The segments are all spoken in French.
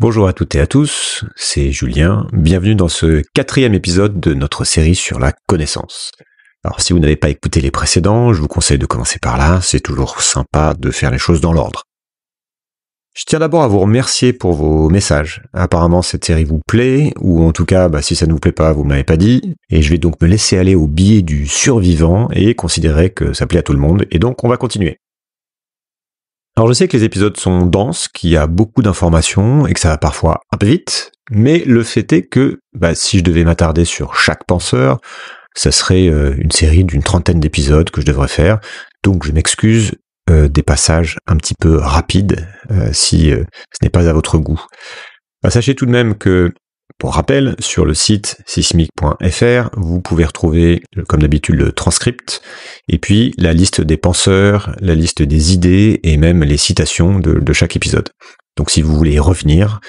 Bonjour à toutes et à tous, c'est Julien. Bienvenue dans ce quatrième épisode de notre série sur la connaissance. Alors si vous n'avez pas écouté les précédents, je vous conseille de commencer par là, c'est toujours sympa de faire les choses dans l'ordre. Je tiens d'abord à vous remercier pour vos messages. Apparemment cette série vous plaît, ou en tout cas bah, si ça ne vous plaît pas, vous ne m'avez pas dit, et je vais donc me laisser aller au biais du survivant et considérer que ça plaît à tout le monde, et donc on va continuer. Alors je sais que les épisodes sont denses, qu'il y a beaucoup d'informations et que ça va parfois un peu vite, mais le fait est que bah, si je devais m'attarder sur chaque penseur, ça serait euh, une série d'une trentaine d'épisodes que je devrais faire. Donc je m'excuse euh, des passages un petit peu rapides euh, si ce n'est pas à votre goût. Bah, sachez tout de même que pour rappel, sur le site sismic.fr, vous pouvez retrouver, comme d'habitude, le transcript, et puis la liste des penseurs, la liste des idées, et même les citations de, chaque épisode. Donc si vous voulez revenir,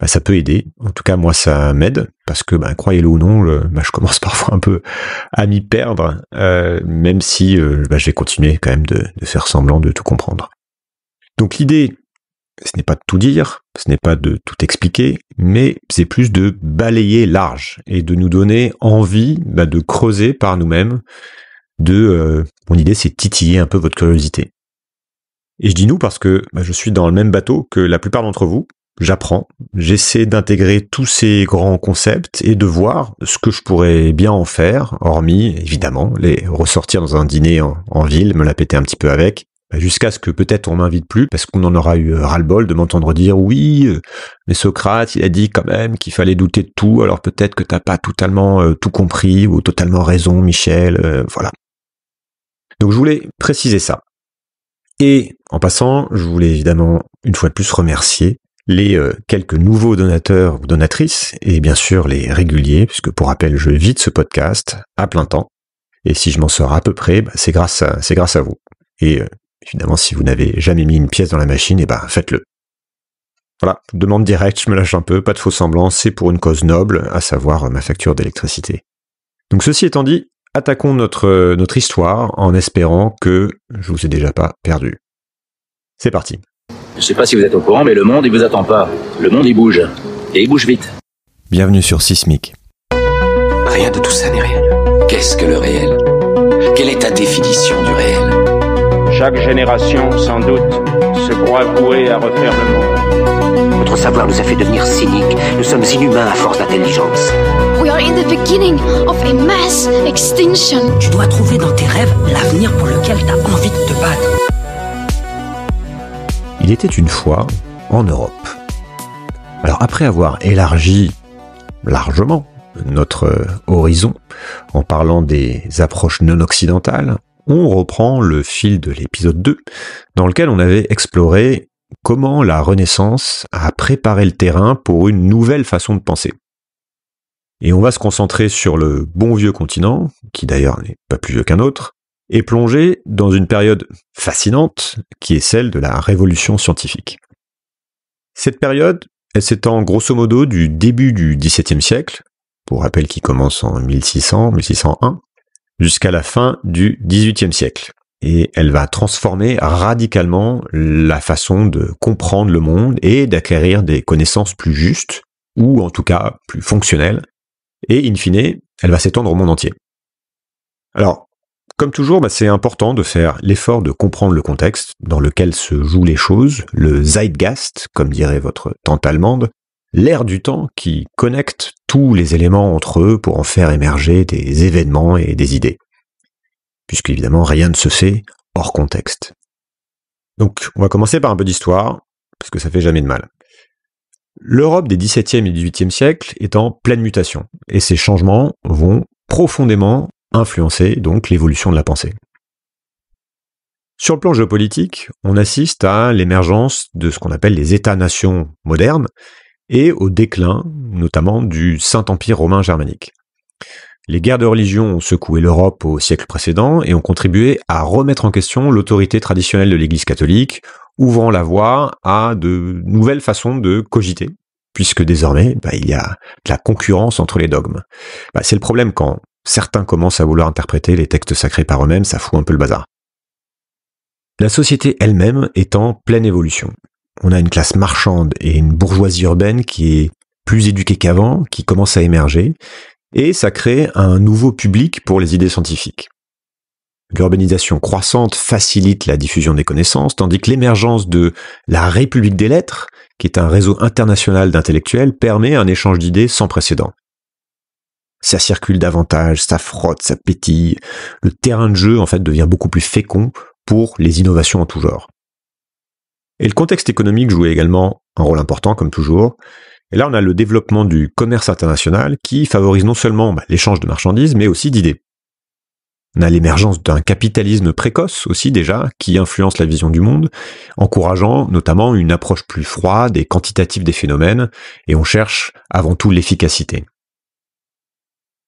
bah, ça peut aider. En tout cas, moi, ça m'aide parce que, bah, croyez-le ou non, bah, je commence parfois un peu à m'y perdre, euh, même si euh, je vais continuer quand même de, de, faire semblant de tout comprendre. Donc l'idée ce n'est pas de tout dire, ce n'est pas de tout expliquer, mais c'est plus de balayer large et de nous donner envie bah, de creuser par nous-mêmes. De euh, mon idée, c'est titiller un peu votre curiosité. Et je dis nous parce que bah, je suis dans le même bateau que la plupart d'entre vous. J'apprends, j'essaie d'intégrer tous ces grands concepts et de voir ce que je pourrais bien en faire, hormis évidemment les ressortir dans un dîner en, en ville, me la péter un petit peu avec, bah, jusqu'à ce que peut-être on m'invite plus parce qu'on en aura eu euh, ras-le-bol de m'entendre dire oui, euh, mais Socrate, il a dit quand même qu'il fallait douter de tout, alors peut-être que t'as pas totalement euh, tout compris ou totalement raison, Michel, voilà. Donc je voulais préciser ça. Et en passant, je voulais évidemment une fois de plus remercier les quelques nouveaux donateurs ou donatrices et bien sûr les réguliers, puisque pour rappel, je vide ce podcast à plein temps. Et si je m'en sors à peu près, bah, c'est grâce à c'est grâce à vous. Et Évidemment, si vous n'avez jamais mis une pièce dans la machine, eh ben, faites-le. Voilà, demande directe, je me lâche un peu, pas de faux semblants, c'est pour une cause noble, à savoir euh, ma facture d'électricité. Donc ceci étant dit, attaquons notre, euh, notre histoire en espérant que je vous ai déjà pas perdu. C'est parti. Je sais pas si vous êtes au courant, mais le monde il vous attend pas. Le monde il bouge. Et il bouge vite. Bienvenue sur Sismic. Rien de tout ça n'est réel. Qu'est-ce que le réel Quelle est ta définition du réel chaque génération, sans doute, se croit vouée à refaire le monde. Notre savoir nous a fait devenir cyniques. Nous sommes inhumains à force d'intelligence. We are in the beginning of a mass extinction. Tu dois trouver dans tes rêves l'avenir pour lequel tu as envie de te battre. Il était une fois en Europe. Alors après avoir élargi largement notre horizon en parlant des approches non occidentales, on reprend le fil de l'épisode 2, dans lequel on avait exploré comment la Renaissance a préparé le terrain pour une nouvelle façon de penser. Et on va se concentrer sur le bon vieux continent, qui d'ailleurs n'est pas plus vieux qu'un autre, et plonger dans une période fascinante qui est celle de la révolution scientifique. Cette période, elle s'étend grosso modo du début du XVIIe siècle, pour rappel qui commence en 1600, 1601, jusqu'à la fin du XVIIIe siècle. Et elle va transformer radicalement la façon de comprendre le monde et d'acquérir des connaissances plus justes, ou en tout cas plus fonctionnelles. Et in fine, elle va s'étendre au monde entier. Alors, comme toujours, bah, c'est important de faire l'effort de comprendre le contexte dans lequel se jouent les choses, le Zeitgeist, comme dirait votre tante allemande, L'ère du temps qui connecte tous les éléments entre eux pour en faire émerger des événements et des idées. Puisqu'évidemment, rien ne se fait hors contexte. Donc, on va commencer par un peu d'histoire, parce que ça fait jamais de mal. L'Europe des XVIIe et XVIIIe siècles est en pleine mutation, et ces changements vont profondément influencer donc l'évolution de la pensée. Sur le plan géopolitique, on assiste à l'émergence de ce qu'on appelle les États-nations modernes, et au déclin notamment du Saint-Empire romain germanique. Les guerres de religion ont secoué l'Europe au siècle précédent et ont contribué à remettre en question l'autorité traditionnelle de l'Église catholique, ouvrant la voie à de nouvelles façons de cogiter, puisque désormais bah, il y a de la concurrence entre les dogmes. Bah, c'est le problème quand certains commencent à vouloir interpréter les textes sacrés par eux-mêmes, ça fout un peu le bazar. La société elle-même est en pleine évolution on a une classe marchande et une bourgeoisie urbaine qui est plus éduquée qu'avant, qui commence à émerger, et ça crée un nouveau public pour les idées scientifiques. L'urbanisation croissante facilite la diffusion des connaissances, tandis que l'émergence de la République des lettres, qui est un réseau international d'intellectuels, permet un échange d'idées sans précédent. Ça circule davantage, ça frotte, ça pétille. Le terrain de jeu, en fait, devient beaucoup plus fécond pour les innovations en tout genre. Et le contexte économique jouait également un rôle important, comme toujours. Et là, on a le développement du commerce international qui favorise non seulement bah, l'échange de marchandises, mais aussi d'idées. On a l'émergence d'un capitalisme précoce aussi déjà, qui influence la vision du monde, encourageant notamment une approche plus froide et quantitative des phénomènes, et on cherche avant tout l'efficacité.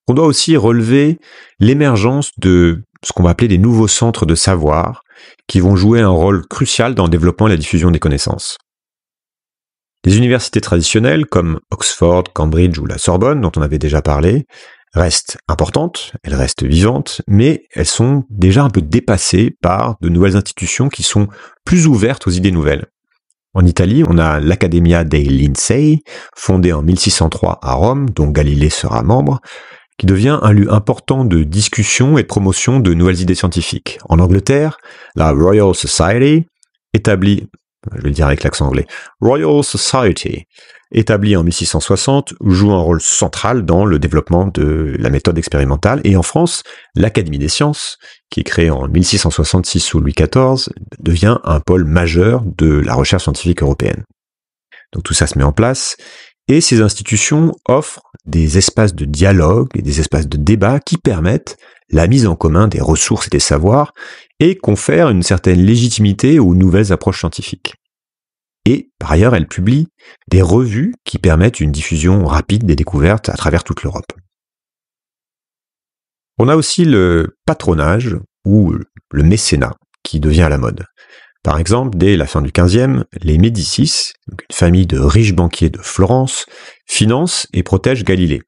On doit aussi relever l'émergence de ce qu'on va appeler des nouveaux centres de savoir, qui vont jouer un rôle crucial dans le développement et la diffusion des connaissances. Les universités traditionnelles comme Oxford, Cambridge ou la Sorbonne, dont on avait déjà parlé, restent importantes, elles restent vivantes, mais elles sont déjà un peu dépassées par de nouvelles institutions qui sont plus ouvertes aux idées nouvelles. En Italie, on a l'Accademia dei Lincei, fondée en 1603 à Rome, dont Galilée sera membre, qui devient un lieu important de discussion et de promotion de nouvelles idées scientifiques. En Angleterre, la Royal Society établie, je vais le dire avec l'accent anglais, Royal Society, établie en 1660, joue un rôle central dans le développement de la méthode expérimentale. Et en France, l'Académie des sciences, qui est créée en 1666 sous Louis XIV, devient un pôle majeur de la recherche scientifique européenne. Donc tout ça se met en place, et ces institutions offrent des espaces de dialogue et des espaces de débat qui permettent la mise en commun des ressources et des savoirs et confèrent une certaine légitimité aux nouvelles approches scientifiques. Et par ailleurs, elle publie des revues qui permettent une diffusion rapide des découvertes à travers toute l'Europe. On a aussi le patronage ou le mécénat qui devient à la mode. Par exemple, dès la fin du XVe, les Médicis, une famille de riches banquiers de Florence, finance et protège Galilée.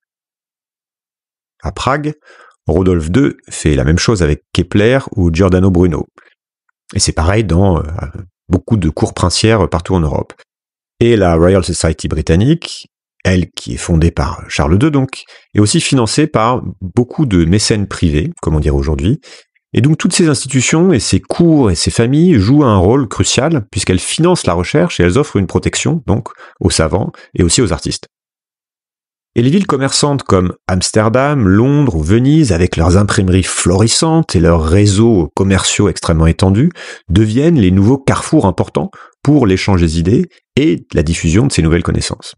À Prague, Rodolphe II fait la même chose avec Kepler ou Giordano Bruno. Et c'est pareil dans euh, beaucoup de cours princières partout en Europe. Et la Royal Society britannique, elle qui est fondée par Charles II donc, est aussi financée par beaucoup de mécènes privés, comme on dirait aujourd'hui. Et donc toutes ces institutions et ces cours et ces familles jouent un rôle crucial puisqu'elles financent la recherche et elles offrent une protection donc aux savants et aussi aux artistes. Et les villes commerçantes comme Amsterdam, Londres ou Venise, avec leurs imprimeries florissantes et leurs réseaux commerciaux extrêmement étendus, deviennent les nouveaux carrefours importants pour l'échange des idées et la diffusion de ces nouvelles connaissances.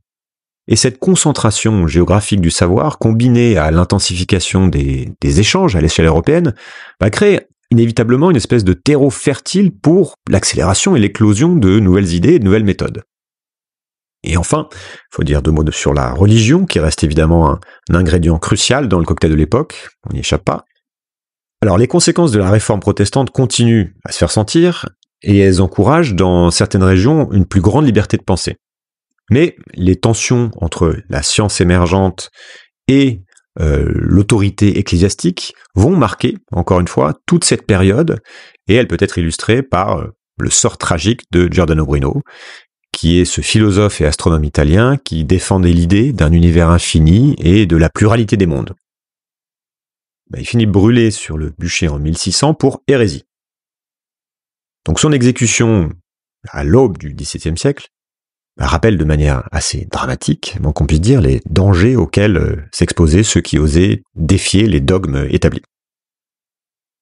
Et cette concentration géographique du savoir, combinée à l'intensification des, échanges à l'échelle européenne, va créer inévitablement une espèce de terreau fertile pour l'accélération et l'éclosion de nouvelles idées et de nouvelles méthodes. Et enfin, il faut dire deux mots sur la religion, qui reste évidemment un, ingrédient crucial dans le cocktail de l'époque, on n'y échappe pas. Alors les conséquences de la réforme protestante continuent à se faire sentir, et elles encouragent dans certaines régions une plus grande liberté de pensée. Mais les tensions entre la science émergente et euh, l'autorité ecclésiastique vont marquer, encore une fois, toute cette période, et elle peut être illustrée par euh, le sort tragique de Giordano Bruno, qui est ce philosophe et astronome italien qui défendait l'idée d'un univers infini et de la pluralité des mondes. Ben, il finit brûlé sur le bûcher en 1600 pour hérésie. Donc son exécution à l'aube du XVIIe siècle ben, rappelle de manière assez dramatique, moins qu'on puisse dire, les dangers auxquels euh, s'exposaient ceux qui osaient défier les dogmes établis.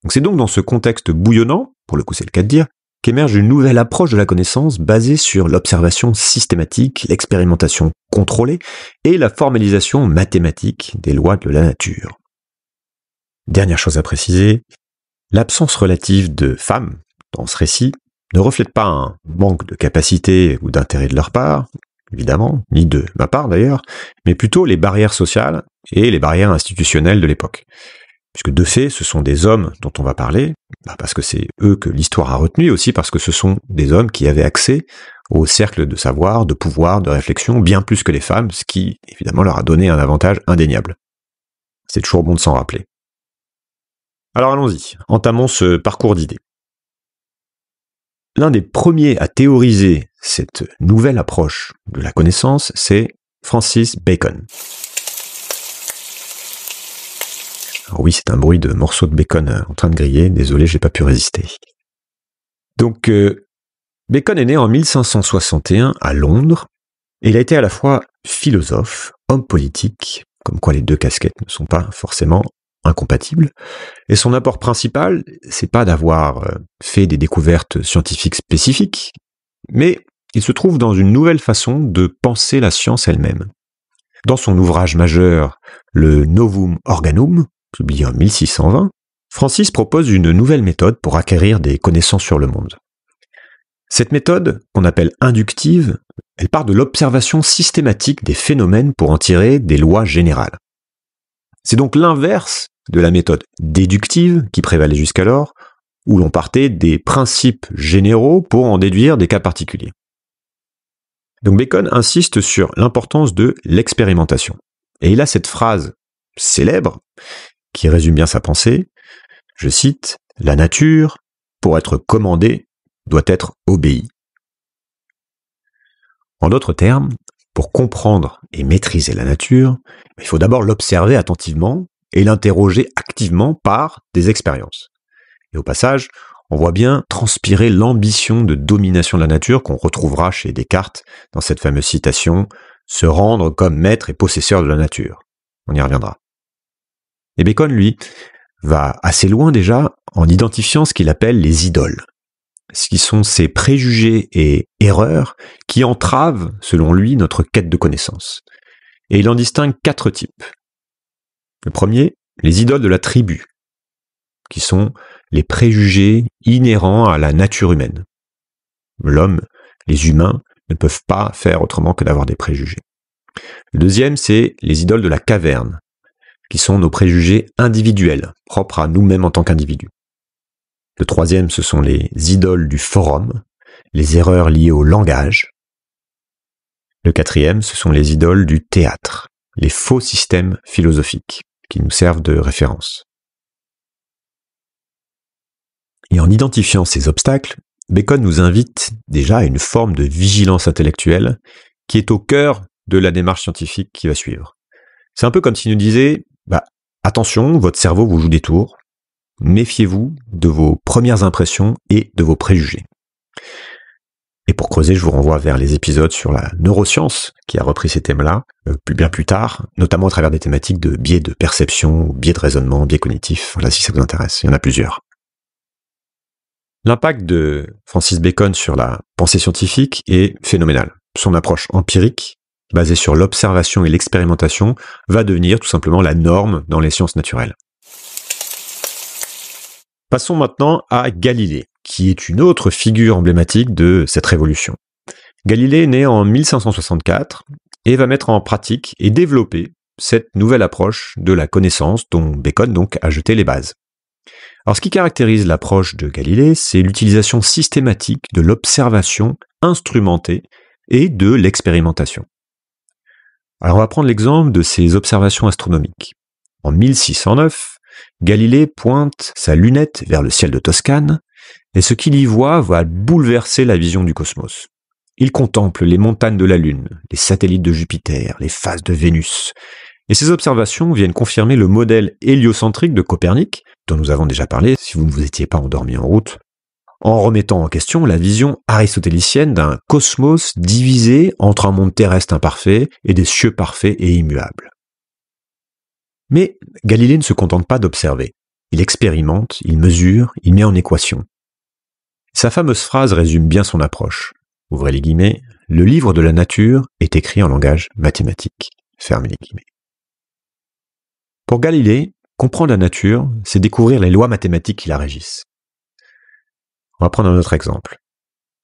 c'est donc dans ce contexte bouillonnant, pour le coup c'est le cas de dire, qu'émerge une nouvelle approche de la connaissance basée sur l'observation systématique, l'expérimentation contrôlée et la formalisation mathématique des lois de la nature. Dernière chose à préciser, l'absence relative de femmes dans ce récit ne reflète pas un manque de capacité ou d'intérêt de leur part, évidemment, ni de ma part d'ailleurs, mais plutôt les barrières sociales et les barrières institutionnelles de l'époque. Puisque de fait, ce sont des hommes dont on va parler, bah, parce que c'est eux que l'histoire a retenu, aussi parce que ce sont des hommes qui avaient accès au cercle de savoir, de pouvoir, de réflexion, bien plus que les femmes, ce qui évidemment leur a donné un avantage indéniable. C'est toujours bon de s'en rappeler. Alors allons-y, entamons ce parcours d'idées. L'un des premiers à théoriser cette nouvelle approche de la connaissance, c'est Francis Bacon. Ah oui, c'est un bruit de morceaux de bacon euh, en train de griller. Désolé, j'ai pas pu résister. Donc, euh, Bacon est né en 1561 à Londres il a été à la fois philosophe, homme politique, comme quoi les deux casquettes ne sont pas forcément incompatibles. Et son apport principal, c'est pas d'avoir euh, fait des découvertes scientifiques spécifiques, mais il se trouve dans une nouvelle façon de penser la science elle-même. Dans son ouvrage majeur, le Novum Organum, publié en 1620, Francis propose une nouvelle méthode pour acquérir des connaissances sur le monde. Cette méthode, qu'on appelle inductive, elle part de l'observation systématique des phénomènes pour en tirer des lois générales. C'est donc l'inverse de la méthode déductive qui prévalait jusqu'alors, où l'on partait des principes généraux pour en déduire des cas particuliers. Donc Bacon insiste sur l'importance de l'expérimentation. Et il a cette phrase célèbre qui résume bien sa pensée. Je cite, La nature, pour être commandée, doit être obéie. En d'autres termes, pour comprendre et maîtriser la nature, il faut d'abord l'observer attentivement et l'interroger activement par des expériences. Et au passage, on voit bien transpirer l'ambition de domination de la nature qu'on retrouvera chez Descartes dans cette fameuse citation ⁇ Se rendre comme maître et possesseur de la nature ⁇ On y reviendra. Et Bacon, lui, va assez loin déjà en identifiant ce qu'il appelle les idoles, ce qui sont ces préjugés et erreurs qui entravent, selon lui, notre quête de connaissance. Et il en distingue quatre types. Le premier, les idoles de la tribu, qui sont les préjugés inhérents à la nature humaine. L'homme, les humains, ne peuvent pas faire autrement que d'avoir des préjugés. Le deuxième, c'est les idoles de la caverne, qui sont nos préjugés individuels, propres à nous-mêmes en tant qu'individus. Le troisième, ce sont les idoles du forum, les erreurs liées au langage. Le quatrième, ce sont les idoles du théâtre, les faux systèmes philosophiques qui nous servent de référence. Et en identifiant ces obstacles, Bacon nous invite déjà à une forme de vigilance intellectuelle qui est au cœur de la démarche scientifique qui va suivre. C'est un peu comme s'il nous disait, bah, attention, votre cerveau vous joue des tours. Méfiez-vous de vos premières impressions et de vos préjugés. Et pour creuser, je vous renvoie vers les épisodes sur la neuroscience qui a repris ces thèmes-là euh, bien plus tard, notamment à travers des thématiques de biais de perception, biais de raisonnement, biais cognitif. Voilà, si ça vous intéresse, il y en a plusieurs. L'impact de Francis Bacon sur la pensée scientifique est phénoménal. Son approche empirique basée sur l'observation et l'expérimentation, va devenir tout simplement la norme dans les sciences naturelles. Passons maintenant à Galilée, qui est une autre figure emblématique de cette révolution. Galilée est né en 1564 et va mettre en pratique et développer cette nouvelle approche de la connaissance dont Bacon donc a jeté les bases. Alors ce qui caractérise l'approche de Galilée, c'est l'utilisation systématique de l'observation instrumentée et de l'expérimentation. Alors on va prendre l'exemple de ses observations astronomiques. En 1609, Galilée pointe sa lunette vers le ciel de Toscane, et ce qu'il y voit va bouleverser la vision du cosmos. Il contemple les montagnes de la Lune, les satellites de Jupiter, les phases de Vénus, et ces observations viennent confirmer le modèle héliocentrique de Copernic, dont nous avons déjà parlé si vous ne vous étiez pas endormi en route, en remettant en question la vision aristotélicienne d'un cosmos divisé entre un monde terrestre imparfait et des cieux parfaits et immuables. Mais Galilée ne se contente pas d'observer. Il expérimente, il mesure, il met en équation. Sa fameuse phrase résume bien son approche. Ouvrez les guillemets, le livre de la nature est écrit en langage mathématique. Fermez les guillemets. Pour Galilée, comprendre la nature, c'est découvrir les lois mathématiques qui la régissent. On va prendre un autre exemple.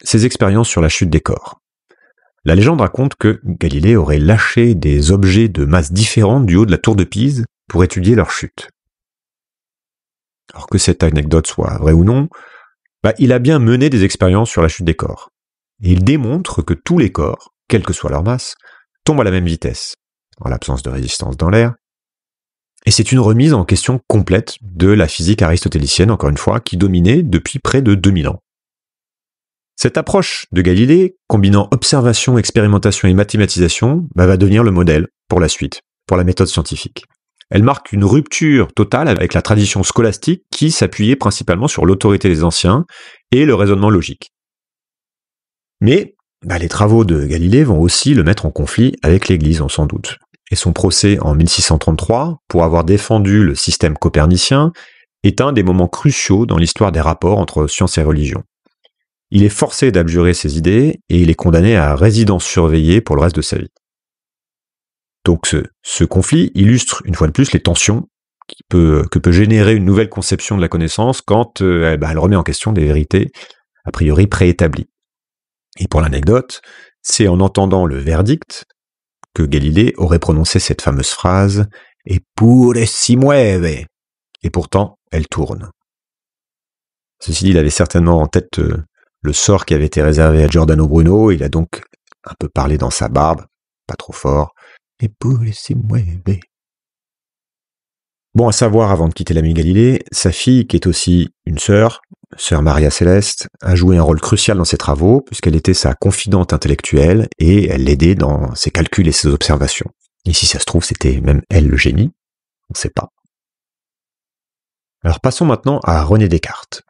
Ses expériences sur la chute des corps. La légende raconte que Galilée aurait lâché des objets de masse différente du haut de la tour de Pise pour étudier leur chute. Alors que cette anecdote soit vraie ou non, bah, il a bien mené des expériences sur la chute des corps. il démontre que tous les corps, quelle que soit leur masse, tombent à la même vitesse, en l'absence de résistance dans l'air, et c'est une remise en question complète de la physique aristotélicienne, encore une fois, qui dominait depuis près de 2000 ans. Cette approche de Galilée, combinant observation, expérimentation et mathématisation, bah, va devenir le modèle pour la suite, pour la méthode scientifique. Elle marque une rupture totale avec la tradition scolastique qui s'appuyait principalement sur l'autorité des anciens et le raisonnement logique. Mais bah, les travaux de Galilée vont aussi le mettre en conflit avec l'Église, on s'en doute et son procès en 1633 pour avoir défendu le système copernicien est un des moments cruciaux dans l'histoire des rapports entre science et religion. Il est forcé d'abjurer ses idées et il est condamné à résidence surveillée pour le reste de sa vie. Donc ce, ce conflit illustre une fois de plus les tensions que peut générer une nouvelle conception de la connaissance quand euh, bah, elle remet en question des vérités a priori préétablies. Et pour l'anecdote, c'est en entendant le verdict que Galilée aurait prononcé cette fameuse phrase et si mueve. Et pourtant, elle tourne. Ceci dit, il avait certainement en tête euh, le sort qui avait été réservé à Giordano Bruno, il a donc un peu parlé dans sa barbe, pas trop fort, et pourtant si tourne ». Bon, à savoir, avant de quitter l'ami Galilée, sa fille, qui est aussi une sœur, sœur Maria Céleste, a joué un rôle crucial dans ses travaux, puisqu'elle était sa confidente intellectuelle et elle l'aidait dans ses calculs et ses observations. Et si ça se trouve, c'était même elle le génie, on ne sait pas. Alors passons maintenant à René Descartes,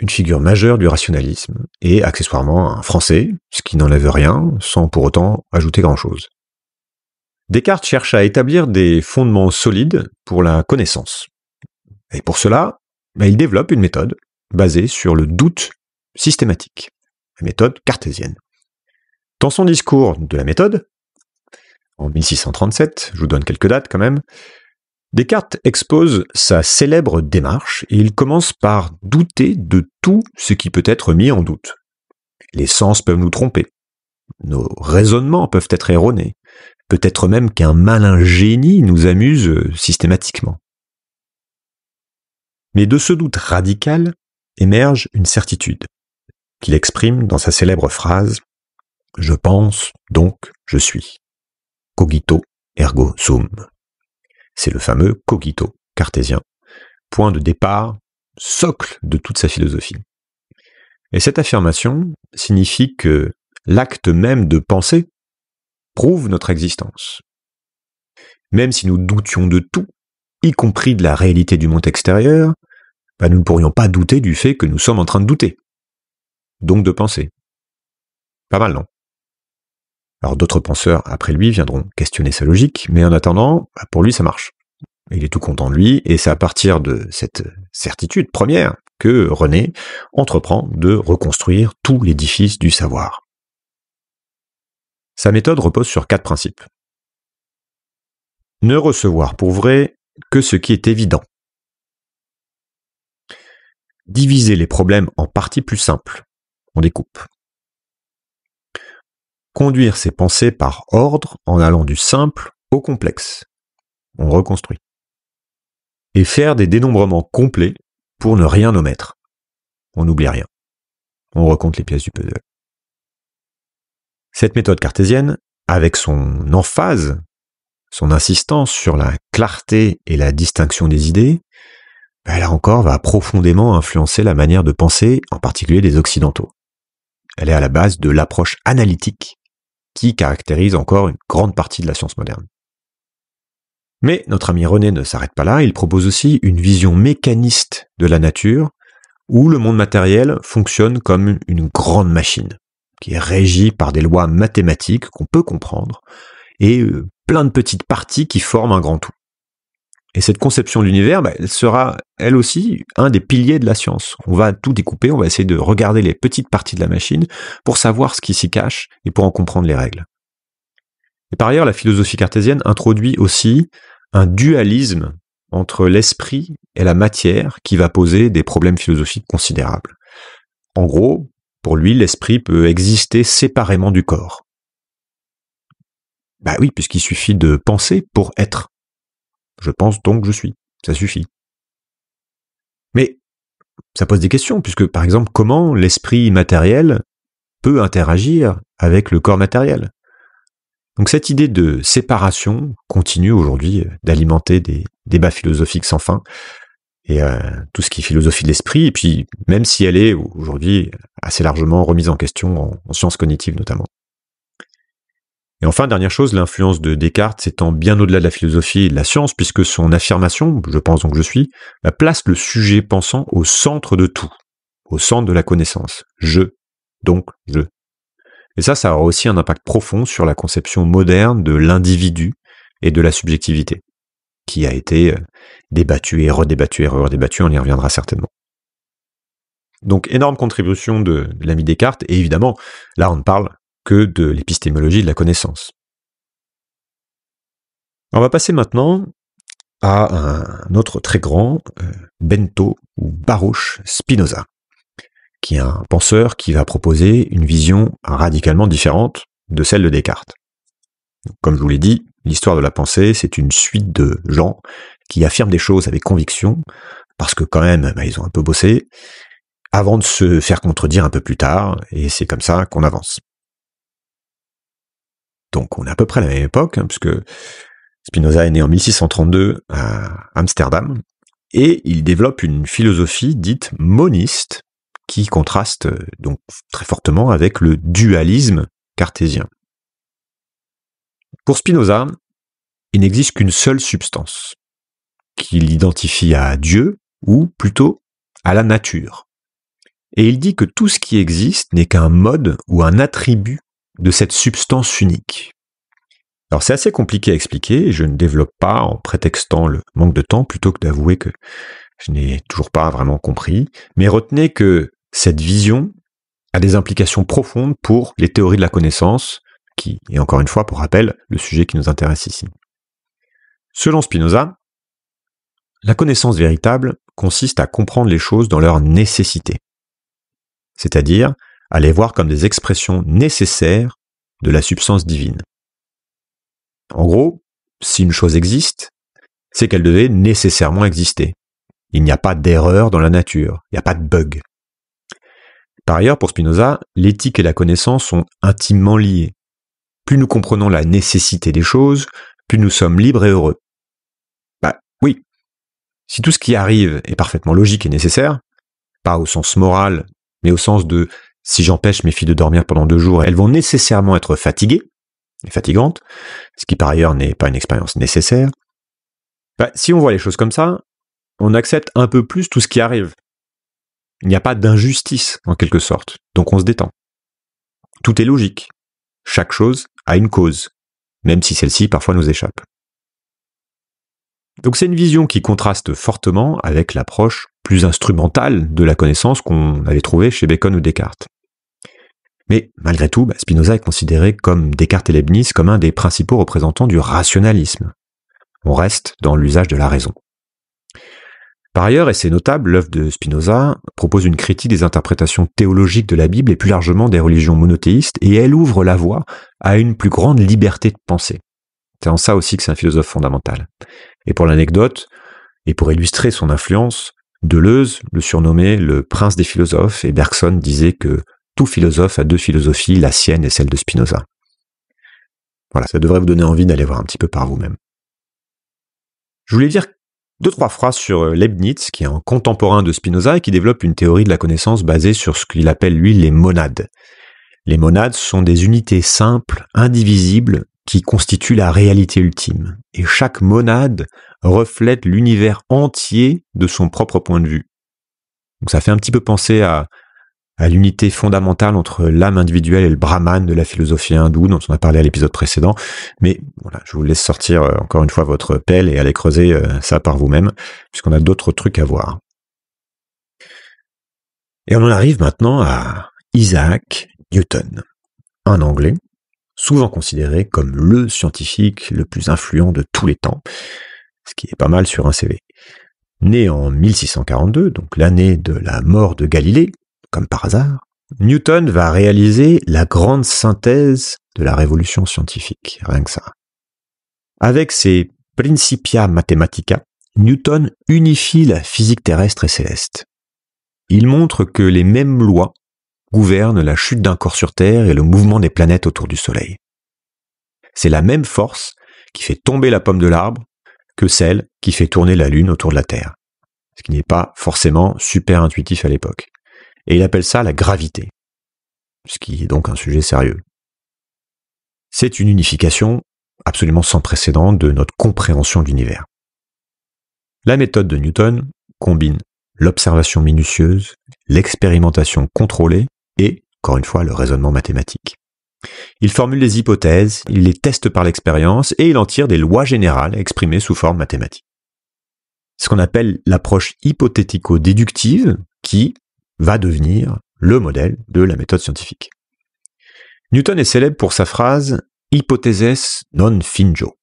une figure majeure du rationalisme, et accessoirement un Français, ce qui n'enlève rien, sans pour autant ajouter grand-chose. Descartes cherche à établir des fondements solides pour la connaissance. Et pour cela, ben, il développe une méthode basée sur le doute systématique, la méthode cartésienne. Dans son discours de la méthode, en 1637, je vous donne quelques dates quand même, Descartes expose sa célèbre démarche et il commence par douter de tout ce qui peut être mis en doute. Les sens peuvent nous tromper, nos raisonnements peuvent être erronés, peut-être même qu'un malin génie nous amuse euh, systématiquement. Mais de ce doute radical émerge une certitude, qu'il exprime dans sa célèbre phrase ⁇ Je pense, donc je suis ⁇ Cogito ergo sum. C'est le fameux cogito cartésien, point de départ, socle de toute sa philosophie. Et cette affirmation signifie que l'acte même de penser prouve notre existence. Même si nous doutions de tout, y compris de la réalité du monde extérieur, bah, nous ne pourrions pas douter du fait que nous sommes en train de douter. Donc de penser. Pas mal, non Alors d'autres penseurs après lui viendront questionner sa logique, mais en attendant, bah, pour lui ça marche. Il est tout content de lui, et c'est à partir de cette certitude première que René entreprend de reconstruire tout l'édifice du savoir. Sa méthode repose sur quatre principes. Ne recevoir pour vrai que ce qui est évident. Diviser les problèmes en parties plus simples. On découpe. Conduire ses pensées par ordre en allant du simple au complexe. On reconstruit. Et faire des dénombrements complets pour ne rien omettre. On n'oublie rien. On recompte les pièces du puzzle. Cette méthode cartésienne, avec son emphase, son insistance sur la clarté et la distinction des idées, elle bah, encore va profondément influencer la manière de penser, en particulier des Occidentaux. Elle est à la base de l'approche analytique qui caractérise encore une grande partie de la science moderne. Mais notre ami René ne s'arrête pas là, il propose aussi une vision mécaniste de la nature, où le monde matériel fonctionne comme une grande machine qui est régie par des lois mathématiques qu'on peut comprendre, et euh, plein de petites parties qui forment un grand tout. Et cette conception de l'univers bah, elle sera, elle aussi, un des piliers de la science. On va tout découper, on va essayer de regarder les petites parties de la machine pour savoir ce qui s'y cache et pour en comprendre les règles. Et par ailleurs, la philosophie cartésienne introduit aussi un dualisme entre l'esprit et la matière qui va poser des problèmes philosophiques considérables. En gros, pour lui, l'esprit peut exister séparément du corps. Bah oui, puisqu'il suffit de penser pour être. Je pense donc je suis. Ça suffit. Mais ça pose des questions, puisque par exemple, comment l'esprit matériel peut interagir avec le corps matériel Donc cette idée de séparation continue aujourd'hui euh, d'alimenter des débats philosophiques sans fin, et euh, tout ce qui est philosophie de l'esprit, et puis même si elle est aujourd'hui assez largement remise en question en, sciences cognitives notamment. Et enfin, dernière chose, l'influence de Descartes s'étend bien au-delà de la philosophie et de la science, puisque son affirmation, je pense donc je suis, euh, place le sujet pensant au centre de tout, au centre de la connaissance. Je, donc je. Et ça, ça aura aussi un impact profond sur la conception moderne de l'individu et de la subjectivité, qui a été euh, débattu et redébattu et redébattu, on y reviendra certainement. Donc énorme contribution de, l'ami Descartes, et évidemment, là on ne parle que de l'épistémologie de la connaissance. On va passer maintenant à un autre très grand, euh, Bento ou Baruch Spinoza, qui est un penseur qui va proposer une vision radicalement différente de celle de Descartes. Comme je vous l'ai dit, l'histoire de la pensée, c'est une suite de gens qui affirme des choses avec conviction, parce que quand même, bah, ils ont un peu bossé, avant de se faire contredire un peu plus tard, et c'est comme ça qu'on avance. Donc on est à peu près à la même époque, hein, puisque Spinoza est né en 1632 à Amsterdam, et il développe une philosophie dite moniste, qui contraste donc très fortement avec le dualisme cartésien. Pour Spinoza, il n'existe qu'une seule substance, qu'il identifie à Dieu, ou plutôt à la nature. Et il dit que tout ce qui existe n'est qu'un mode ou un attribut de cette substance unique. Alors c'est assez compliqué à expliquer, et je ne développe pas en prétextant le manque de temps plutôt que d'avouer que je n'ai toujours pas vraiment compris, mais retenez que cette vision a des implications profondes pour les théories de la connaissance, qui est encore une fois, pour rappel, le sujet qui nous intéresse ici. Selon Spinoza, la connaissance véritable consiste à comprendre les choses dans leur nécessité, c'est-à-dire à les voir comme des expressions nécessaires de la substance divine. En gros, si une chose existe, c'est qu'elle devait nécessairement exister. Il n'y a pas d'erreur dans la nature, il n'y a pas de bug. Par ailleurs, pour Spinoza, l'éthique et la connaissance sont intimement liées. Plus nous comprenons la nécessité des choses, plus nous sommes libres et heureux. Bah oui, si tout ce qui arrive est parfaitement logique et nécessaire, pas au sens moral, mais au sens de si j'empêche mes filles de dormir pendant deux jours, elles vont nécessairement être fatiguées et fatigantes, ce qui par ailleurs n'est pas une expérience nécessaire. Bah, si on voit les choses comme ça, on accepte un peu plus tout ce qui arrive. Il n'y a pas d'injustice, en quelque sorte, donc on se détend. Tout est logique. Chaque chose a une cause, même si celle-ci parfois nous échappe. Donc c'est une vision qui contraste fortement avec l'approche plus instrumentale de la connaissance qu'on avait trouvée chez Bacon ou Descartes. Mais malgré tout, bah, Spinoza est considéré comme Descartes et Leibniz comme un des principaux représentants du rationalisme. On reste dans l'usage de la raison. Par ailleurs, et c'est notable, l'œuvre de Spinoza propose une critique des interprétations théologiques de la Bible et plus largement des religions monothéistes, et elle ouvre la voie à une plus grande liberté de pensée. C'est en ça aussi que c'est un philosophe fondamental. Et pour l'anecdote, et pour illustrer son influence, Deleuze le surnommait le prince des philosophes et Bergson disait que tout philosophe a deux philosophies, la sienne et celle de Spinoza. Voilà, ça devrait vous donner envie d'aller voir un petit peu par vous-même. Je voulais dire deux, trois phrases sur euh, Leibniz, qui est un contemporain de Spinoza et qui développe une théorie de la connaissance basée sur ce qu'il appelle lui les monades. Les monades sont des unités simples, indivisibles, qui constitue la réalité ultime, et chaque monade reflète l'univers entier de son propre point de vue. Donc ça fait un petit peu penser à, l'unité fondamentale entre l'âme individuelle et le brahman de la philosophie hindoue dont on a parlé à l'épisode précédent, mais voilà, je vous laisse sortir euh, encore une fois votre pelle et aller creuser euh, ça par vous-même, puisqu'on a d'autres trucs à voir. Et on en arrive maintenant à Isaac Newton, un Anglais, souvent considéré comme le scientifique le plus influent de tous les temps, ce qui est pas mal sur un CV. Né en 1642, donc l'année de la mort de Galilée, comme par hasard, Newton va réaliser la grande synthèse de la révolution scientifique, rien que ça. Avec ses Principia Mathematica, Newton unifie la physique terrestre et céleste. Il montre que les mêmes lois gouverne la chute d'un corps sur Terre et le mouvement des planètes autour du Soleil. C'est la même force qui fait tomber la pomme de l'arbre que celle qui fait tourner la Lune autour de la Terre, ce qui n'est pas forcément super intuitif à l'époque. Et il appelle ça la gravité, ce qui est donc un sujet sérieux. C'est une unification absolument sans précédent de notre compréhension de l'univers. La méthode de Newton combine l'observation minutieuse, l'expérimentation contrôlée et, encore une fois, le raisonnement mathématique. Il formule des hypothèses, il les teste par l'expérience et il en tire des lois générales exprimées sous forme mathématique. ce qu'on appelle l'approche hypothético-déductive qui va devenir le modèle de la méthode scientifique. Newton est célèbre pour sa phrase hypotheses non finjo.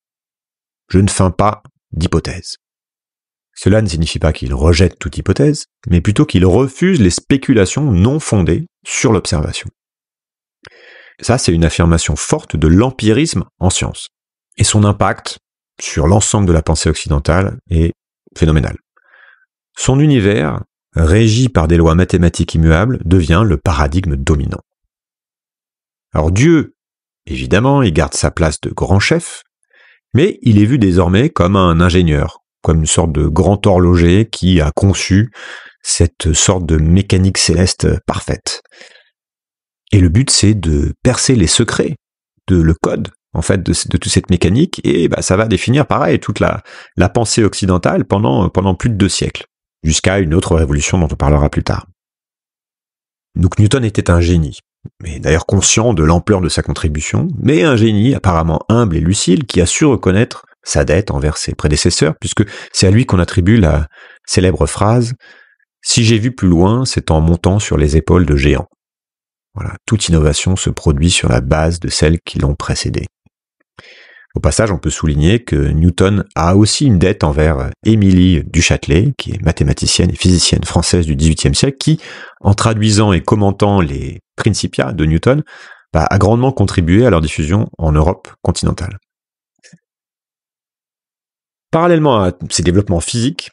Je ne fins pas d'hypothèse. Cela ne signifie pas qu'il rejette toute hypothèse, mais plutôt qu'il refuse les spéculations non fondées sur l'observation. Ça, c'est une affirmation forte de l'empirisme en science. Et son impact sur l'ensemble de la pensée occidentale est phénoménal. Son univers, régi par des lois mathématiques immuables, devient le paradigme dominant. Alors Dieu, évidemment, il garde sa place de grand chef, mais il est vu désormais comme un ingénieur, comme une sorte de grand horloger qui a conçu cette sorte de mécanique céleste parfaite. Et le but, c'est de percer les secrets, de le code, en fait, de, toute cette mécanique, et bah, ça va définir, pareil, toute la, la pensée occidentale pendant, pendant plus de deux siècles, jusqu'à une autre révolution dont on parlera plus tard. Donc Newton était un génie, mais d'ailleurs conscient de l'ampleur de sa contribution, mais un génie apparemment humble et lucide qui a su reconnaître sa dette envers ses prédécesseurs, puisque c'est à lui qu'on attribue la célèbre phrase Si j'ai vu plus loin, c'est en montant sur les épaules de géants. Voilà, toute innovation se produit sur la base de celles qui l'ont précédée. Au passage, on peut souligner que Newton a aussi une dette envers Émilie Duchâtelet, qui est mathématicienne et physicienne française du XVIIIe siècle, qui, en traduisant et commentant les Principia de Newton, a grandement contribué à leur diffusion en Europe continentale. Parallèlement à ces développements physiques,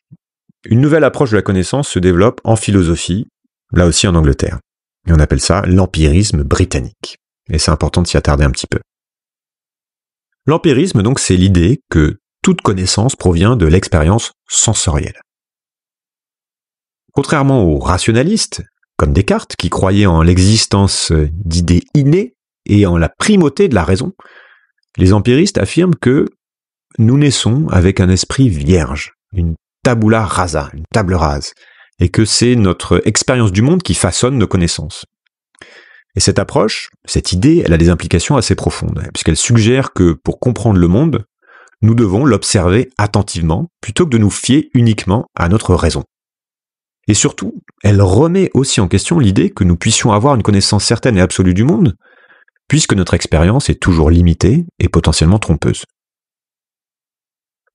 une nouvelle approche de la connaissance se développe en philosophie, là aussi en Angleterre. Et on appelle ça l'empirisme britannique. Et c'est important de s'y attarder un petit peu. L'empirisme, donc, c'est l'idée que toute connaissance provient de l'expérience sensorielle. Contrairement aux rationalistes, comme Descartes, qui croyaient en l'existence d'idées innées et en la primauté de la raison, les empiristes affirment que nous naissons avec un esprit vierge, une tabula rasa, une table rase, et que c'est notre expérience du monde qui façonne nos connaissances. Et cette approche, cette idée, elle a des implications assez profondes, puisqu'elle suggère que pour comprendre le monde, nous devons l'observer attentivement plutôt que de nous fier uniquement à notre raison. Et surtout, elle remet aussi en question l'idée que nous puissions avoir une connaissance certaine et absolue du monde, puisque notre expérience est toujours limitée et potentiellement trompeuse.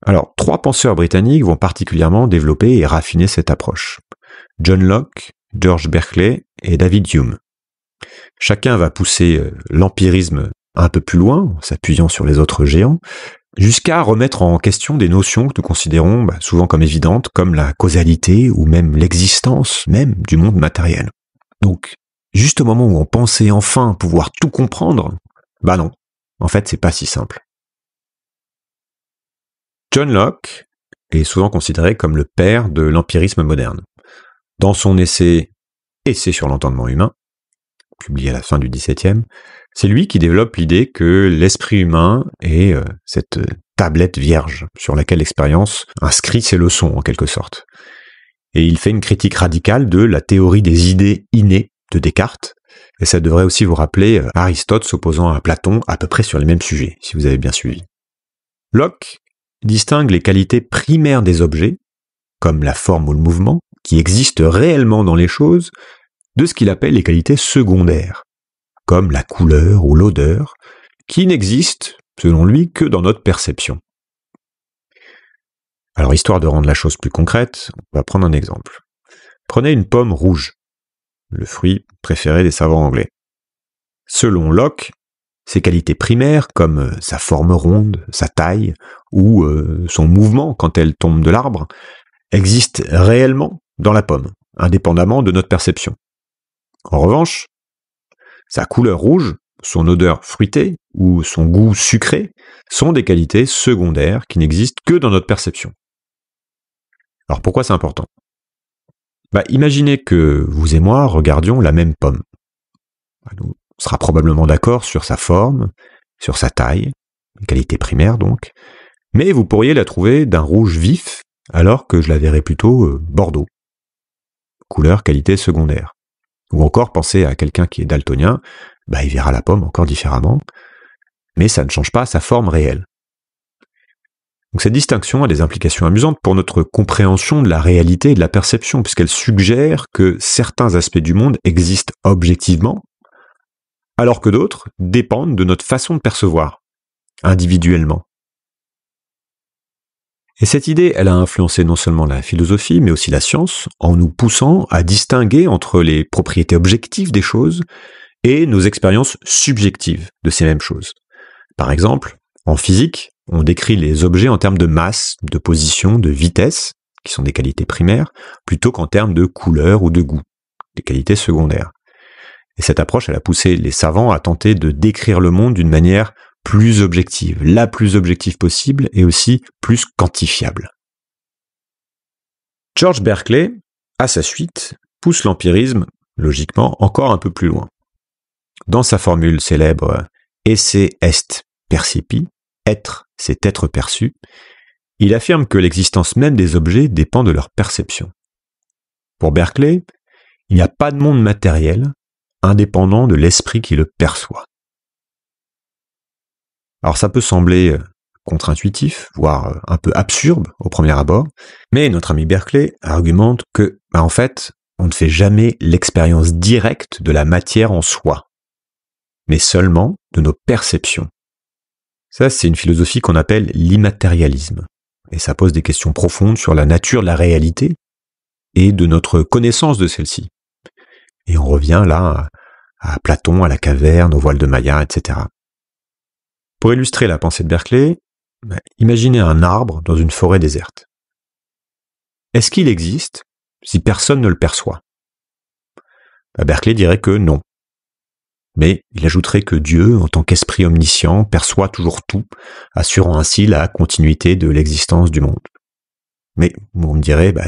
Alors, trois penseurs britanniques vont particulièrement développer et raffiner cette approche. John Locke, George Berkeley et David Hume. Chacun va pousser euh, l'empirisme un peu plus loin, en s'appuyant sur les autres géants, jusqu'à remettre en question des notions que nous considérons bah, souvent comme évidentes, comme la causalité ou même l'existence même du monde matériel. Donc, juste au moment où on pensait enfin pouvoir tout comprendre, bah non, en fait c'est pas si simple. John Locke est souvent considéré comme le père de l'empirisme moderne. Dans son essai Essai sur l'entendement humain, publié à la fin du XVIIe, c'est lui qui développe l'idée que l'esprit humain est euh, cette euh, tablette vierge sur laquelle l'expérience inscrit ses leçons en quelque sorte. Et il fait une critique radicale de la théorie des idées innées de Descartes. Et ça devrait aussi vous rappeler euh, Aristote s'opposant à Platon à peu près sur les mêmes sujets, si vous avez bien suivi. Locke distingue les qualités primaires des objets, comme la forme ou le mouvement, qui existent réellement dans les choses, de ce qu'il appelle les qualités secondaires, comme la couleur ou l'odeur, qui n'existent, selon lui, que dans notre perception. Alors, histoire de rendre la chose plus concrète, on va prendre un exemple. Prenez une pomme rouge, le fruit préféré des savants anglais. Selon Locke, ses qualités primaires comme euh, sa forme ronde, sa taille ou euh, son mouvement quand elle tombe de l'arbre existent réellement dans la pomme, indépendamment de notre perception. En revanche, sa couleur rouge, son odeur fruitée ou son goût sucré sont des qualités secondaires qui n'existent que dans notre perception. Alors pourquoi c'est important bah, Imaginez que vous et moi regardions la même pomme. Bah, on sera probablement d'accord sur sa forme, sur sa taille, qualité primaire donc, mais vous pourriez la trouver d'un rouge vif alors que je la verrais plutôt euh, bordeaux. Couleur, qualité secondaire. Ou encore pensez à quelqu'un qui est daltonien, bah il verra la pomme encore différemment, mais ça ne change pas sa forme réelle. Donc cette distinction a des implications amusantes pour notre compréhension de la réalité et de la perception, puisqu'elle suggère que certains aspects du monde existent objectivement, alors que d'autres dépendent de notre façon de percevoir, individuellement. Et cette idée, elle a influencé non seulement la philosophie, mais aussi la science, en nous poussant à distinguer entre les propriétés objectives des choses et nos expériences subjectives de ces mêmes choses. Par exemple, en physique, on décrit les objets en termes de masse, de position, de vitesse, qui sont des qualités primaires, plutôt qu'en termes de couleur ou de goût, des qualités secondaires. Et cette approche, a poussé les savants à tenter de décrire le monde d'une manière plus objective, la plus objective possible et aussi plus quantifiable. George Berkeley, à sa suite, pousse l'empirisme, logiquement, encore un peu plus loin. Dans sa formule célèbre Esse est percipi, être c'est être perçu, il affirme que l'existence même des objets dépend de leur perception. Pour Berkeley, il n'y a pas de monde matériel, indépendant de l'esprit qui le perçoit. Alors ça peut sembler euh, contre-intuitif, voire euh, un peu absurde au premier abord, mais notre ami Berkeley argumente que, bah, en fait, on ne fait jamais l'expérience directe de la matière en soi, mais seulement de nos perceptions. Ça, c'est une philosophie qu'on appelle l'immatérialisme, et ça pose des questions profondes sur la nature de la réalité et de notre connaissance de celle-ci. Et on revient là à, Platon, à la caverne, aux voiles de Maya, etc. Pour illustrer la pensée de Berkeley, bah, imaginez un arbre dans une forêt déserte. Est-ce qu'il existe si personne ne le perçoit bah, Berkeley dirait que non. Mais il ajouterait que Dieu, en tant qu'esprit omniscient, perçoit toujours tout, assurant ainsi la continuité de l'existence du monde. Mais on me dirait, bah,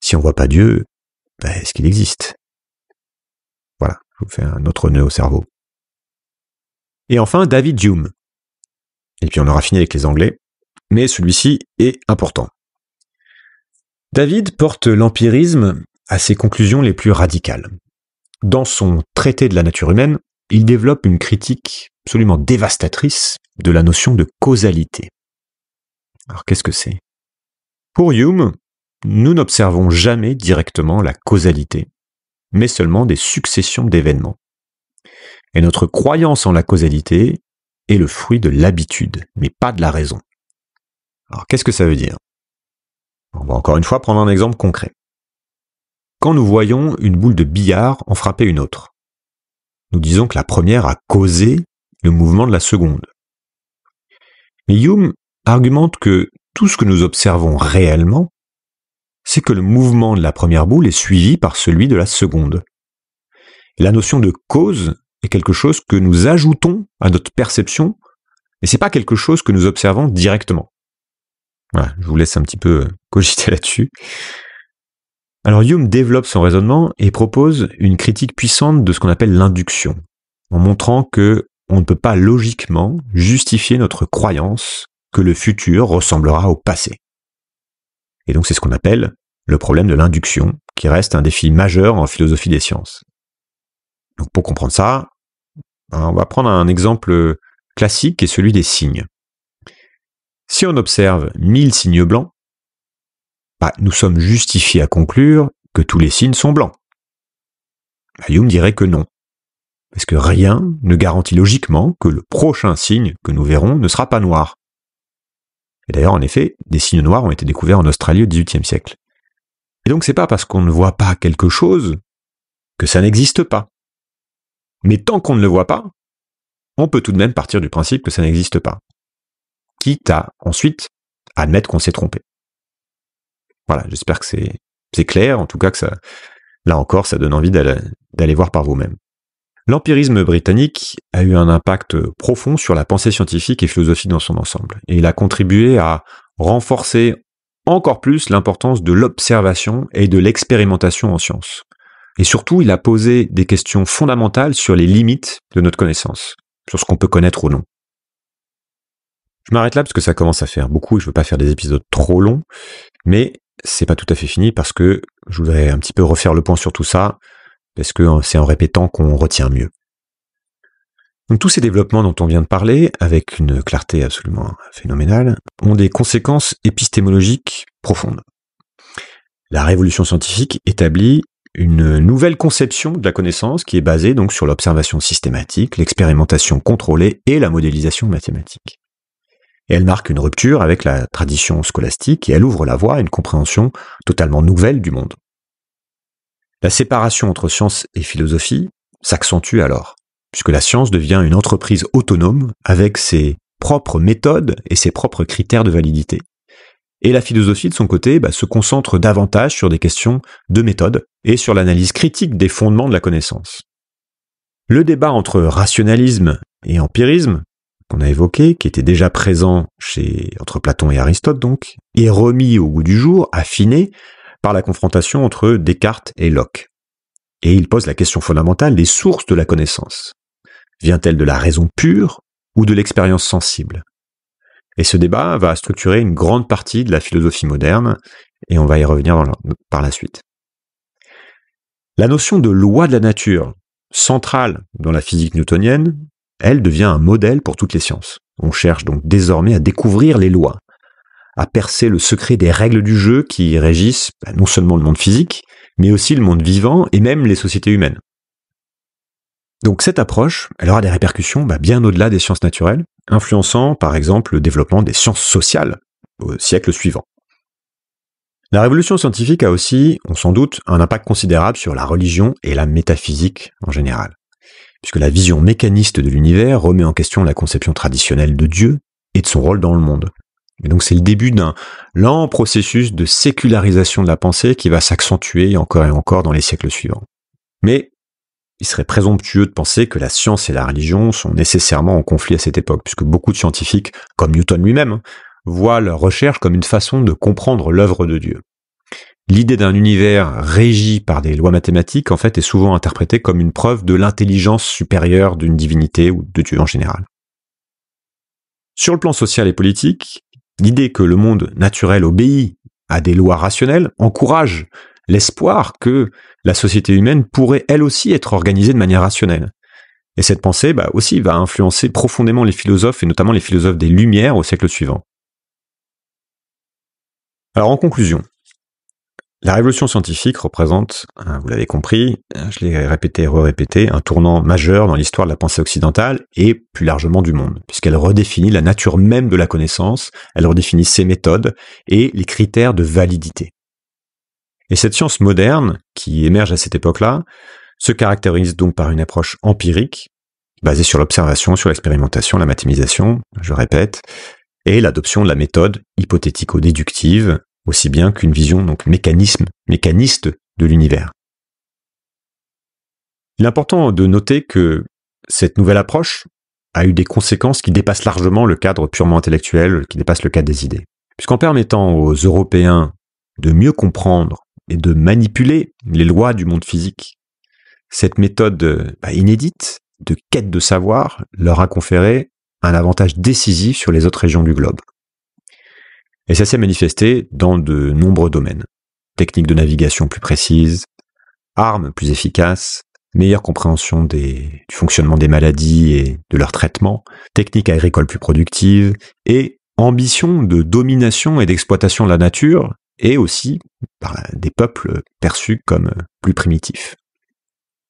si on voit pas Dieu, est-ce qu'il existe vous fait un autre nœud au cerveau. Et enfin, David Hume. Et puis on aura fini avec les Anglais, mais celui-ci est important. David porte l'empirisme à ses conclusions les plus radicales. Dans son traité de la nature humaine, il développe une critique absolument dévastatrice de la notion de causalité. Alors qu'est-ce que c'est Pour Hume, nous n'observons jamais directement la causalité, mais seulement des successions d'événements. Et notre croyance en la causalité est le fruit de l'habitude, mais pas de la raison. Alors qu'est-ce que ça veut dire On va encore une fois prendre un exemple concret. Quand nous voyons une boule de billard en frapper une autre, nous disons que la première a causé le mouvement de la seconde. Mais Hume argumente que tout ce que nous observons réellement c'est que le mouvement de la première boule est suivi par celui de la seconde. La notion de cause est quelque chose que nous ajoutons à notre perception, et c'est pas quelque chose que nous observons directement. Voilà, je vous laisse un petit peu euh, cogiter là-dessus. Alors Hume développe son raisonnement et propose une critique puissante de ce qu'on appelle l'induction, en montrant que on ne peut pas logiquement justifier notre croyance que le futur ressemblera au passé. Et donc c'est ce qu'on appelle le problème de l'induction, qui reste un défi majeur en philosophie des sciences. Donc pour comprendre ça, ben, on va prendre un exemple classique qui est celui des signes. Si on observe 1000 signes blancs, ben, nous sommes justifiés à conclure que tous les signes sont blancs. Bah, Hume dirait que non, parce que rien ne garantit logiquement que le prochain signe que nous verrons ne sera pas noir. Et d'ailleurs, en effet, des signes noirs ont été découverts en Australie au XVIIIe siècle. Et donc, c'est pas parce qu'on ne voit pas quelque chose que ça n'existe pas. Mais tant qu'on ne le voit pas, on peut tout de même partir du principe que ça n'existe pas. Quitte à ensuite admettre qu'on s'est trompé. Voilà, j'espère que c'est clair, en tout cas que ça, là encore, ça donne envie d'aller voir par vous-même. L'empirisme britannique a eu un impact profond sur la pensée scientifique et philosophique dans son ensemble, et il a contribué à renforcer encore plus l'importance de l'observation et de l'expérimentation en science. Et surtout, il a posé des questions fondamentales sur les limites de notre connaissance, sur ce qu'on peut connaître ou non. Je m'arrête là parce que ça commence à faire beaucoup et je veux pas faire des épisodes trop longs, mais c'est pas tout à fait fini parce que je voudrais un petit peu refaire le point sur tout ça, parce que hein, c'est en répétant qu'on retient mieux. tous ces développements dont on vient de parler, avec une clarté absolument phénoménale, ont des conséquences épistémologiques profondes. La révolution scientifique établit une nouvelle conception de la connaissance qui est basée donc sur l'observation systématique, l'expérimentation contrôlée et la modélisation mathématique. elle marque une rupture avec la tradition scolastique et elle ouvre la voie à une compréhension totalement nouvelle du monde. La séparation entre science et philosophie s'accentue alors, puisque la science devient une entreprise autonome avec ses propres méthodes et ses propres critères de validité. Et la philosophie, de son côté, bah, se concentre davantage sur des questions de méthode et sur l'analyse critique des fondements de la connaissance. Le débat entre rationalisme et empirisme, qu'on a évoqué, qui était déjà présent chez, entre Platon et Aristote donc, est remis au goût du jour, affiné, la confrontation entre Descartes et Locke. Et il pose la question fondamentale des sources de la connaissance. Vient-elle de la raison pure ou de l'expérience sensible Et ce débat va structurer une grande partie de la philosophie moderne, et on va y revenir par la suite. La notion de loi de la nature, centrale dans la physique newtonienne, elle devient un modèle pour toutes les sciences. On cherche donc désormais à découvrir les lois, à percer le secret des règles du jeu qui régissent bah, non seulement le monde physique, mais aussi le monde vivant et même les sociétés humaines. Donc cette approche, elle aura des répercussions bah, bien au-delà des sciences naturelles, influençant par exemple le développement des sciences sociales au siècle suivant. La révolution scientifique a aussi, on s'en doute, un impact considérable sur la religion et la métaphysique en général, puisque la vision mécaniste de l'univers remet en question la conception traditionnelle de Dieu et de son rôle dans le monde, et donc c'est le début d'un lent processus de sécularisation de la pensée qui va s'accentuer encore et encore dans les siècles suivants. Mais il serait présomptueux de penser que la science et la religion sont nécessairement en conflit à cette époque, puisque beaucoup de scientifiques, comme Newton lui-même, voient leur recherche comme une façon de comprendre l'œuvre de Dieu. L'idée d'un univers régi par des lois mathématiques, en fait, est souvent interprétée comme une preuve de l'intelligence supérieure d'une divinité ou de Dieu en général. Sur le plan social et politique, L'idée que le monde naturel obéit à des lois rationnelles encourage l'espoir que la société humaine pourrait elle aussi être organisée de manière rationnelle. Et cette pensée bah, aussi va influencer profondément les philosophes et notamment les philosophes des Lumières au siècle suivant. Alors en conclusion, la révolution scientifique représente, hein, vous l'avez compris, euh, je l'ai répété et re-répété, un tournant majeur dans l'histoire de la pensée occidentale et plus largement du monde, puisqu'elle redéfinit la nature même de la connaissance, elle redéfinit ses méthodes et les critères de validité. Et cette science moderne, qui émerge à cette époque-là, se caractérise donc par une approche empirique, basée sur l'observation, sur l'expérimentation, la mathémisation, je répète, et l'adoption de la méthode hypothético-déductive, aussi bien qu'une vision donc mécanisme, mécaniste de l'univers. Il est important de noter que cette nouvelle approche a eu des conséquences qui dépassent largement le cadre purement intellectuel, qui dépassent le cadre des idées. Puisqu'en permettant aux Européens de mieux comprendre et de manipuler les lois du monde physique, cette méthode bah, inédite de quête de savoir leur a conféré un avantage décisif sur les autres régions du globe. Et ça s'est manifesté dans de nombreux domaines. Techniques de navigation plus précises, armes plus efficaces, meilleure compréhension du fonctionnement des maladies et de leur traitement, techniques agricoles plus productives, et ambition de domination et d'exploitation de la nature, et aussi par bah, des peuples perçus comme plus primitifs.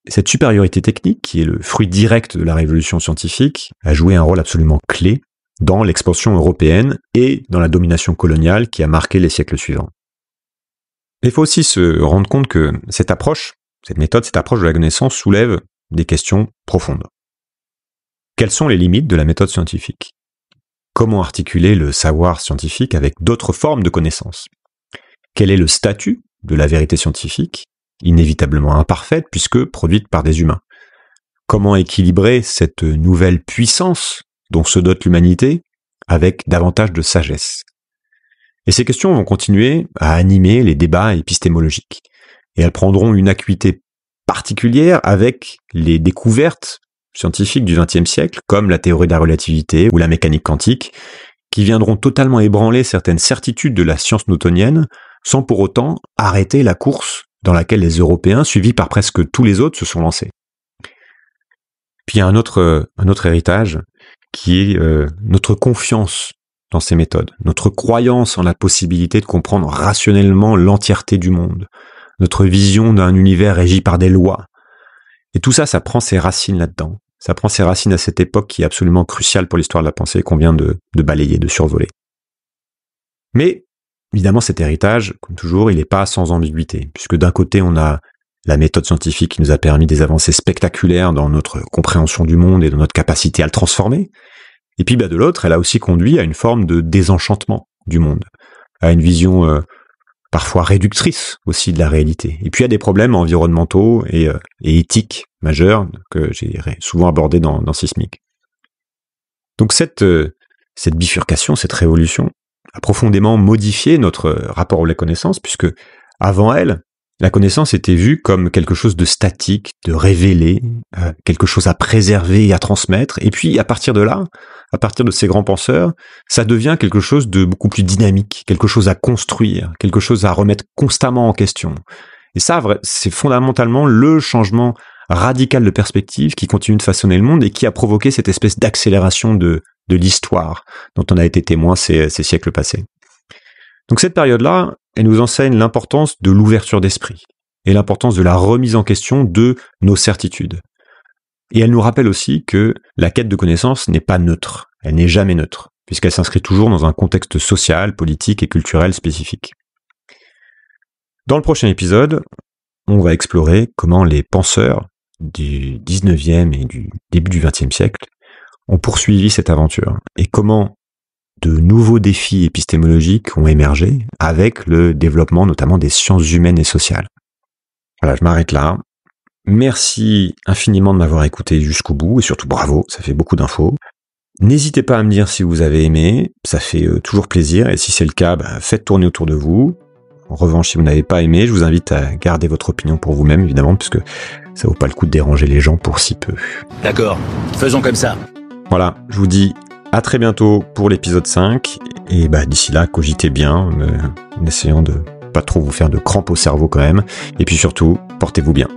Cette supériorité technique, qui est le fruit direct de la révolution scientifique, a joué un rôle absolument clé dans l'expansion européenne et dans la domination coloniale qui a marqué les siècles suivants. Il faut aussi se rendre compte que cette approche, cette méthode, cette approche de la connaissance soulève des questions profondes. Quelles sont les limites de la méthode scientifique Comment articuler le savoir scientifique avec d'autres formes de connaissances Quel est le statut de la vérité scientifique, inévitablement imparfaite puisque produite par des humains Comment équilibrer cette nouvelle puissance dont se dote l'humanité avec davantage de sagesse. Et ces questions vont continuer à animer les débats épistémologiques, et elles prendront une acuité particulière avec les découvertes scientifiques du XXe siècle, comme la théorie de la relativité ou la mécanique quantique, qui viendront totalement ébranler certaines certitudes de la science newtonienne, sans pour autant arrêter la course dans laquelle les Européens, suivis par presque tous les autres, se sont lancés. Puis il y a un autre, un autre héritage qui est euh, notre confiance dans ces méthodes, notre croyance en la possibilité de comprendre rationnellement l'entièreté du monde, notre vision d'un univers régi par des lois. Et tout ça, ça prend ses racines là-dedans. Ça prend ses racines à cette époque qui est absolument cruciale pour l'histoire de la pensée qu'on vient de, de balayer, de survoler. Mais Évidemment, cet héritage, comme toujours, il n'est pas sans ambiguïté, puisque d'un côté, on a la méthode scientifique qui nous a permis des avancées spectaculaires dans notre compréhension du monde et dans notre capacité à le transformer. Et puis bah, de l'autre, elle a aussi conduit à une forme de désenchantement du monde, à une vision euh, parfois réductrice aussi de la réalité. Et puis à des problèmes environnementaux et, euh, éthiques majeurs que j'ai souvent abordés dans, dans Sismic. Donc cette, euh, cette bifurcation, cette révolution, a profondément modifié notre rapport aux connaissances, puisque avant elle, la connaissance était vue comme quelque chose de statique, de révélé, mm. euh, quelque chose à préserver et à transmettre. Et puis, à partir de là, à partir de ces grands penseurs, ça devient quelque chose de beaucoup plus dynamique, quelque chose à construire, quelque chose à remettre constamment en question. Et ça, c'est fondamentalement le changement radical de perspective qui continue de façonner le monde et qui a provoqué cette espèce d'accélération de, de l'histoire dont on a été témoin ces, ces siècles passés. Donc cette période-là, elle nous enseigne l'importance de l'ouverture d'esprit et l'importance de la remise en question de nos certitudes. Et elle nous rappelle aussi que la quête de connaissance n'est pas neutre, elle n'est jamais neutre, puisqu'elle s'inscrit toujours dans un contexte social, politique et culturel spécifique. Dans le prochain épisode, on va explorer comment les penseurs du 19e et du début du 20e siècle ont poursuivi cette aventure et comment de nouveaux défis épistémologiques ont émergé avec le développement notamment des sciences humaines et sociales. Voilà, je m'arrête là. Merci infiniment de m'avoir écouté jusqu'au bout et surtout bravo, ça fait beaucoup d'infos. N'hésitez pas à me dire si vous avez aimé, ça fait euh, toujours plaisir et si c'est le cas, ben, faites tourner autour de vous. En revanche, si vous n'avez pas aimé, je vous invite à garder votre opinion pour vous-même, évidemment, puisque ça vaut pas le coup de déranger les gens pour si peu. D'accord, faisons comme ça. Voilà, je vous dis à très bientôt pour l'épisode 5. Et bah, d'ici là, cogitez bien, euh, en essayant de pas trop vous faire de crampes au cerveau quand même. Et puis surtout, portez-vous bien.